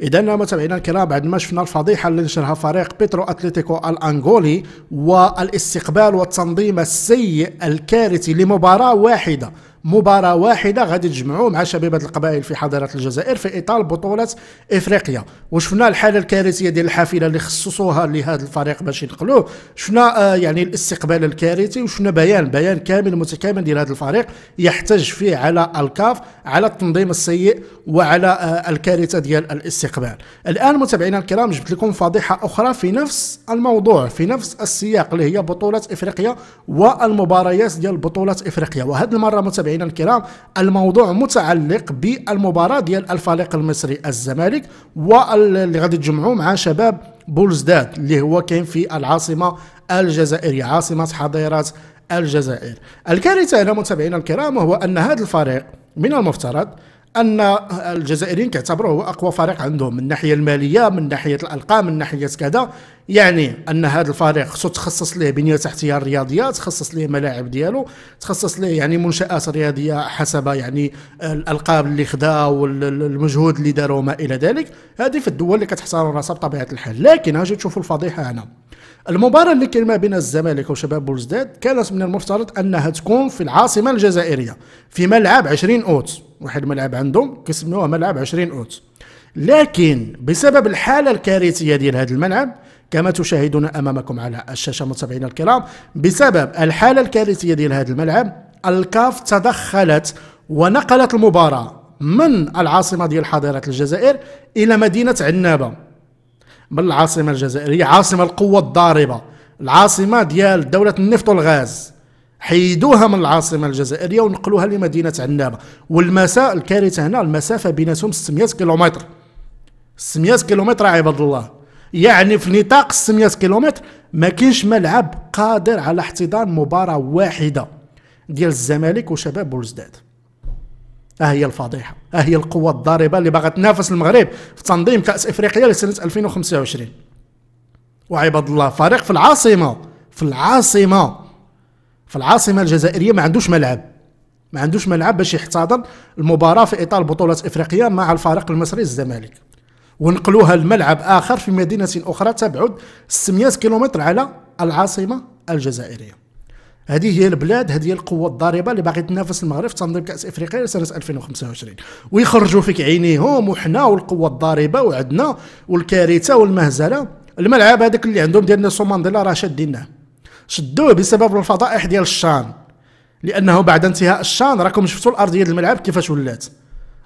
اذا متابعينا الكرام بعد ما شفنا الفضيحه اللي نشرها فريق بيترو اتليتيكو الانغولي والاستقبال والتنظيم السيء الكارثي لمباراه واحده مباراه واحده غادي تجمعوا مع شبيبه القبائل في حضيره الجزائر في اطار بطوله افريقيا وشفنا الحاله الكارثيه ديال الحافله اللي خصصوها لهذا الفريق باش ينقلوه شفنا آه يعني الاستقبال الكارثي وشفنا بيان بيان كامل متكامل ديال هذا الفريق يحتج فيه على الكاف على التنظيم السيء وعلى آه الكارثه ديال الاستقبال الان متابعينا الكرام جبت لكم فضيحه اخرى في نفس الموضوع في نفس السياق اللي هي بطوله افريقيا والمباريات ديال بطوله افريقيا وهذه المره متابعينا متابعينا الكرام الموضوع متعلق بالمباراه ديال الفريق المصري الزمالك واللي غادي تجمعوا مع شباب بولزداد اللي هو كاين في العاصمه الجزائريه عاصمه حضيره الجزائر الكارثه هنا متابعينا الكرام هو ان هذا الفريق من المفترض ان الجزائريين كيعتبروه هو اقوى فريق عندهم من الناحيه الماليه من ناحيه الارقام من ناحيه كذا يعني ان هذا الفريق خصو تخصص ليه بنيه تحتيه رياضيه تخصص ليه ملاعب ديالو تخصص ليه يعني منشات رياضيه حسب يعني الالقاب اللي خدا والمجهود اللي داروا وما الى ذلك هذه في الدول اللي كتحصل راسها بطبيعه الحال لكن اجي تشوفوا الفضيحه هنا المباراة اللي كان ما بين الزمالك وشباب بولزداد كانت من المفترض أنها تكون في العاصمة الجزائرية في ملعب 20 أوت واحد ملعب عندهم كيسميوه ملعب 20 أوت لكن بسبب الحالة الكارثية ديال هذا الملعب كما تشاهدون أمامكم على الشاشة متابعينا الكرام بسبب الحالة الكارثية ديال هذا الملعب الكاف تدخلت ونقلت المباراة من العاصمة ديال حضيرة الجزائر إلى مدينة عنابة من العاصمة الجزائرية عاصمة القوة الضاربة العاصمة ديال دولة النفط والغاز حيدوها من العاصمة الجزائرية ونقلوها لمدينة عنابة والمساء الكارثة هنا المسافة بيناتهم 600 كيلومتر 600 كيلومتر عباد الله يعني في نطاق 600 كيلومتر ما كاينش ملعب قادر على احتضان مباراة واحدة ديال الزمالك وشباب بولزداد ها هي الفضيحه ها هي القوه الضاربه اللي باغا تنافس المغرب في تنظيم كاس افريقيا لسنه 2025 وعباد الله فريق في العاصمه في العاصمه في العاصمه الجزائريه ما عندوش ملعب ما عندوش ملعب باش يحتضن المباراه في اطار بطوله افريقيا مع الفريق المصري الزمالك ونقلوها لملعب اخر في مدينه اخرى تبعد 600 كيلومتر على العاصمه الجزائريه هذه هي البلاد هذه هي القوه الضاربه اللي باغي تنافس المغرب في تنظيم كاس افريقيا لسنه 2025 ويخرجوا فيك عينيهم وحنا والقوه الضاربه وعندنا والكارثه والمهزله الملعب هذاك اللي عندهم ديال نيلسون مانديلا راه شادينه شدوه بسبب الفضائح ديال الشان لانه بعد انتهاء الشان راكم شفتوا الارضيه ديال الملعب كيفاش ولات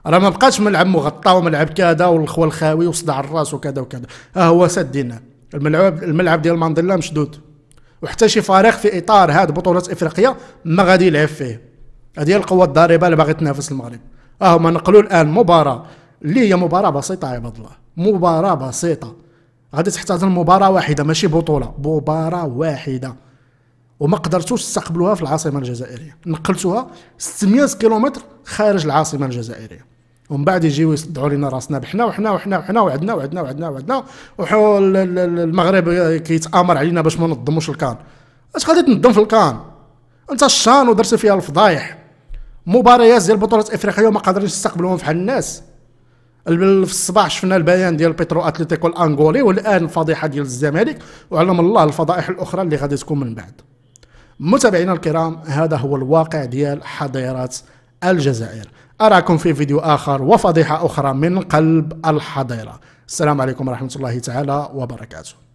راه ما بقاش ملعب مغطى وملعب كذا والخوى الخاوي وصداع الراس وكذا وكذا ها هو سادينه الملعب الملعب ديال مانديلا مشدود وحتى شي فريق في اطار هاد بطوله افريقيا ما غادي يلعب فيه هذه هي القوه الضاربه اللي باغي تنافس المغرب اه هما نقلوا الان مباراه اللي هي مباراه بسيطه عباد الله مباراه بسيطه غادي تحتضن مباراه واحده ماشي بطوله مباراه واحده وما قدرتوش تستقبلوها في العاصمه الجزائريه نقلتوها 600 كيلومتر خارج العاصمه الجزائريه ومن بعد يجيو يصدعوا لنا راسنا بحنا وحنا وحنا وحنا وعدنا وعدنا وعدنا وعدنا وحول المغرب كيتامر علينا باش ما نظموش الكان اش غادي تنظم في الكان انت الشان ودرت فيها الفضايح مباريات ديال بطولة افريقيا وما قادرينش يستقبلوهم بحال الناس في الصباح شفنا البيان ديال بيترو اتليتيكو الانغولي والان الفضيحه ديال الزمالك وعلم الله الفضائح الاخرى اللي غادي تكون من بعد متابعينا الكرام هذا هو الواقع ديال حظيرات الجزائر أراكم في فيديو آخر وفضيحة أخرى من قلب الحظيرة السلام عليكم ورحمة الله تعالى وبركاته